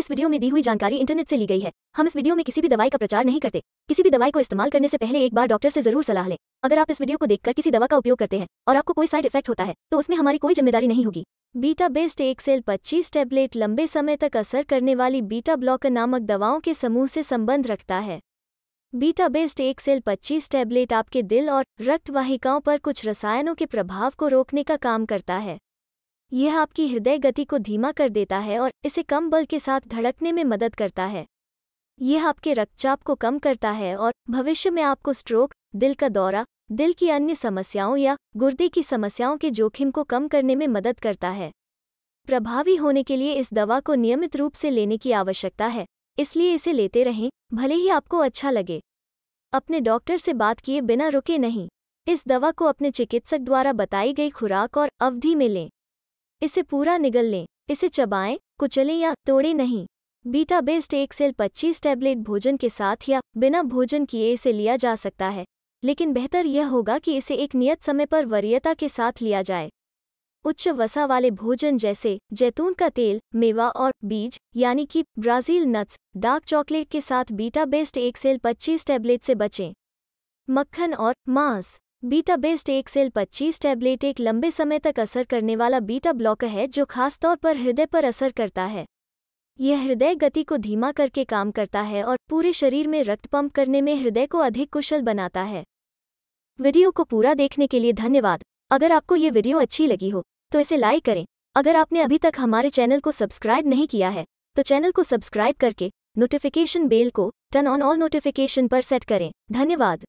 इस वीडियो में दी हुई जानकारी इंटरनेट से ली गई है हम इस वीडियो में किसी भी दवाई का प्रचार नहीं करते किसी भी दवाई को इस्तेमाल करने से पहले एक बार डॉक्टर से जरूर सलाह लें अगर आप इस वीडियो को देखकर किसी दवा का उपयोग करते हैं और आपको कोई साइड इफेक्ट होता है तो उसमें हमारी कोई जिम्मेदारी नहीं होगी बीटा बेस्ड एक सेल पच्चीस टेबलेट लंबे समय तक असर करने वाली बीटा ब्लॉक नामक दवाओं के समूह से संबंध रखता है बीटा बेस्ड एक सेल पच्चीस टैबलेट आपके दिल और रक्त वाहिकाओं पर कुछ रसायनों के प्रभाव को रोकने का काम करता है यह आपकी हृदय गति को धीमा कर देता है और इसे कम बल के साथ धड़कने में मदद करता है यह आपके रक्तचाप को कम करता है और भविष्य में आपको स्ट्रोक दिल का दौरा दिल की अन्य समस्याओं या गुर्दे की समस्याओं के जोखिम को कम करने में मदद करता है प्रभावी होने के लिए इस दवा को नियमित रूप से लेने की आवश्यकता है इसलिए इसे लेते रहें भले ही आपको अच्छा लगे अपने डॉक्टर से बात किए बिना रुके नहीं इस दवा को अपने चिकित्सक द्वारा बताई गई खुराक और अवधि में लें इसे पूरा निगल लें इसे चबाएं कुचलें या तोड़े नहीं बीटा बेस्ड एक सेल पच्चीस टैबलेट भोजन के साथ या बिना भोजन किए इसे लिया जा सकता है लेकिन बेहतर यह होगा कि इसे एक नियत समय पर वरीयता के साथ लिया जाए उच्च वसा वाले भोजन जैसे जैतून का तेल मेवा और बीज यानी कि ब्राज़ील नट्स डार्क चॉकलेट के साथ बीटा बेस्ड एक सेल पच्चीस टैबलेट से बचें मक्खन और मांस बीटा बेस्ड एक सेल पच्चीस टैबलेट एक लंबे समय तक असर करने वाला बीटा ब्लॉक है जो खासतौर पर हृदय पर असर करता है यह हृदय गति को धीमा करके काम करता है और पूरे शरीर में रक्त पंप करने में हृदय को अधिक कुशल बनाता है वीडियो को पूरा देखने के लिए धन्यवाद अगर आपको ये वीडियो अच्छी लगी हो तो इसे लाइक करें अगर आपने अभी तक हमारे चैनल को सब्सक्राइब नहीं किया है तो चैनल को सब्सक्राइब करके नोटिफिकेशन बेल को टर्न ऑन ऑल नोटिफिकेशन पर सेट करें धन्यवाद